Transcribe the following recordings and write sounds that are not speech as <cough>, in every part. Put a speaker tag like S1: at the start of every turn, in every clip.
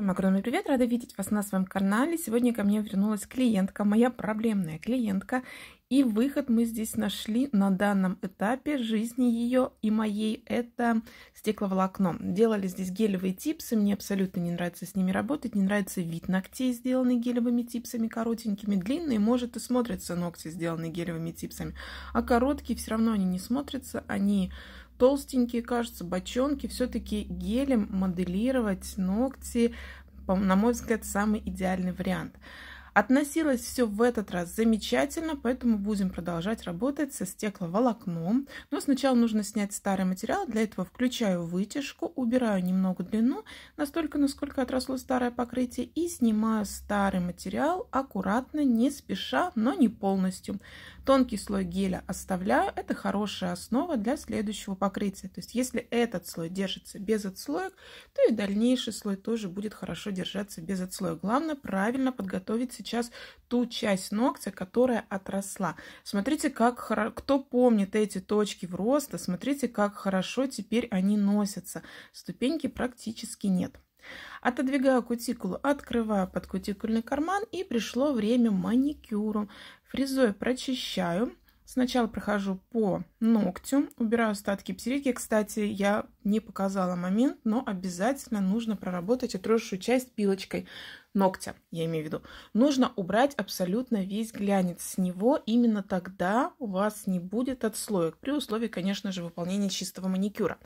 S1: Всем огромный привет! Рада видеть вас на своем канале. Сегодня ко мне вернулась клиентка, моя проблемная клиентка. И выход мы здесь нашли на данном этапе жизни ее и моей. Это стекловолокно. Делали здесь гелевые типсы. Мне абсолютно не нравится с ними работать. Не нравится вид ногтей, сделанный гелевыми типсами, коротенькими. Длинные, может, и смотрятся ногти, сделанные гелевыми типсами. А короткие все равно они не смотрятся. Они толстенькие, кажется, бочонки. Все-таки гелем моделировать ногти, на мой взгляд, самый идеальный вариант. Относилось все в этот раз замечательно, поэтому будем продолжать работать со стекловолокном. Но сначала нужно снять старый материал. Для этого включаю вытяжку, убираю немного длину, настолько, насколько отросло старое покрытие, и снимаю старый материал аккуратно, не спеша, но не полностью. Тонкий слой геля оставляю. Это хорошая основа для следующего покрытия. То есть, если этот слой держится без отслоек, то и дальнейший слой тоже будет хорошо держаться без отслоек. Главное правильно подготовить сейчас ту часть ногтя, которая отросла. Смотрите, как хоро... кто помнит эти точки в роста, смотрите, как хорошо теперь они носятся. Ступеньки практически нет. Отодвигаю кутикулу, открываю подкутикульный карман и пришло время маникюру. Фрезой прочищаю. Сначала прохожу по ногтю, убираю остатки псилики. Кстати, я не показала момент, но обязательно нужно проработать отросшую часть пилочкой ногтя, я имею в виду. Нужно убрать абсолютно весь глянец с него. Именно тогда у вас не будет отслоек, при условии, конечно же, выполнения чистого маникюра.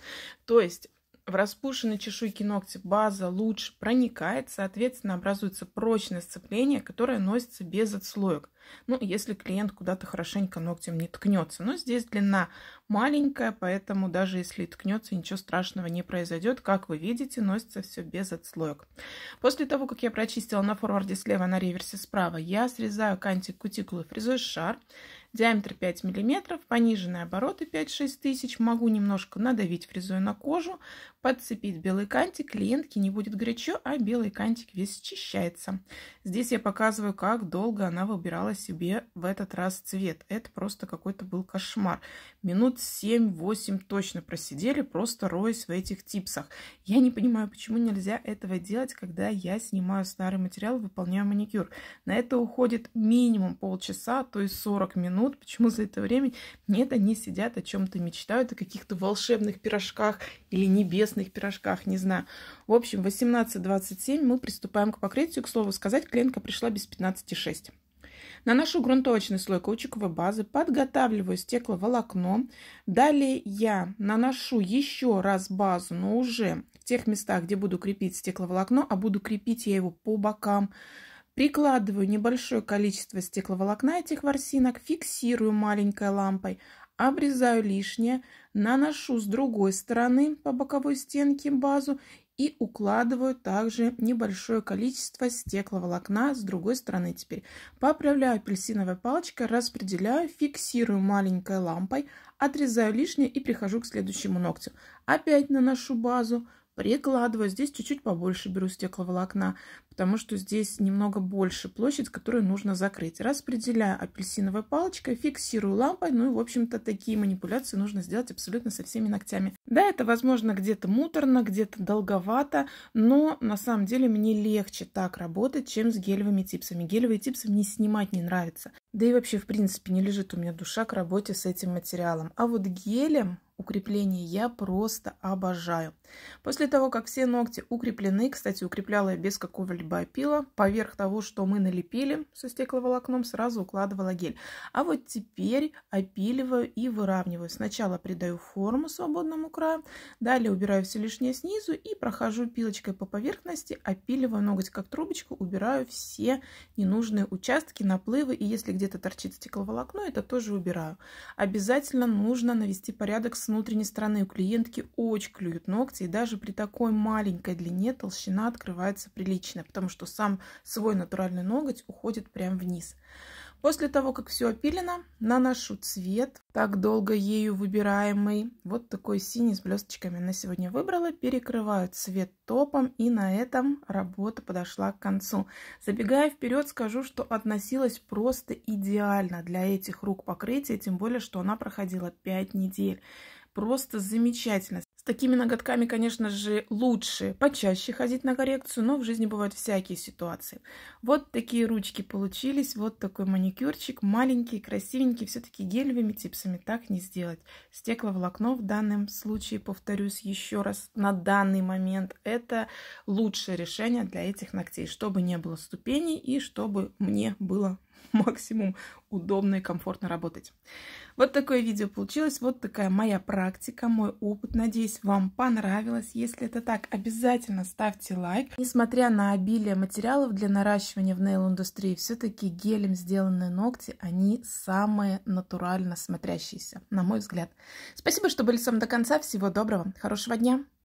S1: То есть в распушенной чешуйке ногти база лучше проникает, соответственно, образуется прочное сцепление, которое носится без отслоек. Ну, если клиент куда-то хорошенько ногтем не ткнется. Но здесь длина маленькая, поэтому даже если ткнется, ничего страшного не произойдет. Как вы видите, носится все без отслоек. После того, как я прочистила на форварде слева, на реверсе справа, я срезаю кантик кутикулы фрезой шар. Диаметр 5 миллиметров, пониженные обороты 5-6 тысяч. Могу немножко надавить фрезой на кожу, подцепить белый кантик. Клиентке не будет горячо, а белый кантик весь счищается. Здесь я показываю, как долго она выбирала себе в этот раз цвет. Это просто какой-то был кошмар. Минут 7-8 точно просидели, просто роясь в этих типсах. Я не понимаю, почему нельзя этого делать, когда я снимаю старый материал, выполняю маникюр. На это уходит минимум полчаса, а то есть 40 минут минут, почему за это время нет, они сидят о чем-то мечтают, о каких-то волшебных пирожках или небесных пирожках, не знаю. В общем, 18.27 мы приступаем к покрытию. К слову сказать, клиентка пришла без 15.6. На нашу грунтовочный слой каучуковой базы подготавливаю стекловолокно. Далее я наношу еще раз базу, но уже в тех местах, где буду крепить стекловолокно, а буду крепить я его по бокам Прикладываю небольшое количество стекловолокна этих ворсинок, фиксирую маленькой лампой, обрезаю лишнее, наношу с другой стороны по боковой стенке базу и укладываю также небольшое количество стекловолокна с другой стороны теперь. Поправляю апельсиновой палочкой, распределяю, фиксирую маленькой лампой, отрезаю лишнее и прихожу к следующему ногтю. Опять наношу базу, прикладываю. Здесь чуть-чуть побольше беру стекловолокна, потому что здесь немного больше площадь, которую нужно закрыть. Распределяю апельсиновой палочкой, фиксирую лампой. Ну и, в общем-то, такие манипуляции нужно сделать абсолютно со всеми ногтями. Да, это, возможно, где-то муторно, где-то долговато, но на самом деле мне легче так работать, чем с гелевыми типсами. Гелевые типсы мне снимать не нравится. Да и вообще, в принципе, не лежит у меня душа к работе с этим материалом. А вот гелем укрепление я просто обожаю. После того, как все ногти укреплены, кстати, укрепляла я без какого-либо опила, поверх того, что мы налепили со стекловолокном, сразу укладывала гель. А вот теперь опиливаю и выравниваю. Сначала придаю форму свободному краю, далее убираю все лишнее снизу и прохожу пилочкой по поверхности, опиливаю ноготь как трубочку, убираю все ненужные участки, наплывы, и если где-то торчит стекловолокно, это тоже убираю. Обязательно нужно навести порядок с внутренней стороны у клиентки очень клюют ногти, и даже при такой маленькой длине толщина открывается прилично, потому что сам свой натуральный ноготь уходит прям вниз. После того, как все опилено, наношу цвет, так долго ею выбираемый. Вот такой синий с блесточками на сегодня выбрала. Перекрываю цвет топом и на этом работа подошла к концу. Забегая вперед, скажу, что относилась просто идеально для этих рук покрытия, тем более, что она проходила 5 недель. Просто замечательно. С такими ноготками, конечно же, лучше почаще ходить на коррекцию, но в жизни бывают всякие ситуации. Вот такие ручки получились, вот такой маникюрчик, маленький, красивенький, все-таки гелевыми типсами так не сделать. Стекловолокно в данном случае, повторюсь еще раз, на данный момент это лучшее решение для этих ногтей, чтобы не было ступеней и чтобы мне было <laughs> максимум удобно и комфортно работать. Вот такое видео получилось, вот такая моя практика, мой опыт. Надеюсь, вам понравилось. Если это так, обязательно ставьте лайк. Несмотря на обилие материалов для наращивания в нейл-индустрии, все-таки гелем сделанные ногти, они самые натурально смотрящиеся, на мой взгляд. Спасибо, что были с мной до конца. Всего доброго, хорошего дня!